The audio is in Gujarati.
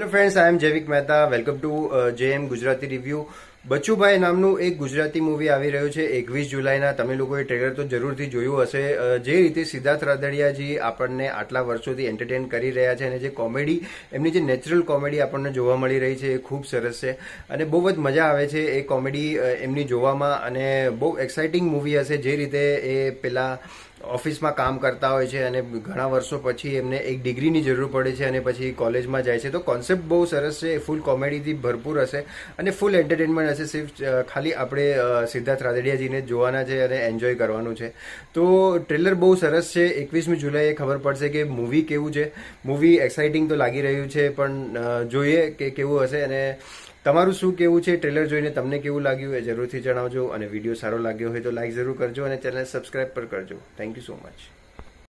hello friends I am Jaivik Mehta welcome to JM Gujarati review Bachchubhai નામનું એક ગુજરાતી મૂવી આવી રહ્યું છે એકવીસ જુલાઈના તમે લોકોએ ટ્રેલર તો જરૂરથી જોયું હશે જે રીતે સિદ્ધાર્થ રાદડિયાજી આપણને આટલા વર્ષોથી એન્ટરટેન કરી રહ્યા છે અને જે કોમેડી એમની જે નેચરલ કોમેડી આપણને જોવા મળી રહી છે એ ખૂબ સરસ છે અને બહુ જ મજા આવે છે એ કોમેડી એમની જોવામાં અને બહુ એક્સાઇટિંગ મૂવી હશે જે રીતે એ પેલા ઓફિસમાં કામ કરતા હોય છે અને ઘણા વર્ષો પછી એમને એક ડિગ્રીની જરૂર પડે છે અને પછી કોલેજમાં જાય છે તો કોન્સેપ્ટ બહુ સરસ છે ફૂલ કોમેડીથી ભરપૂર હશે અને ફૂલ એન્ટરટેનમેન્ટ રહેશે સિર્ફ ખાલી આપણે સિદ્ધાર્થ રાદડિયાજીને જોવાના છે અને એન્જોય કરવાનું છે તો ટ્રેલર બહુ સરસ છે એકવીસમી જુલાઈએ ખબર પડશે કે મૂવી કેવું છે મૂવી એક્સાઇટિંગ તો લાગી રહ્યું છે પણ જોઈએ કે કેવું હશે અને તમારું શું કેવું છે ટ્રેલર જોઈને તમને કેવું લાગ્યું એ જરૂરથી જણાવજો અને વિડીયો સારો લાગ્યો હોય તો લાઇક જરૂર કરજો અને ચેનલ સબસ્ક્રાઇબ પણ કરજો થેન્ક યુ સો મચ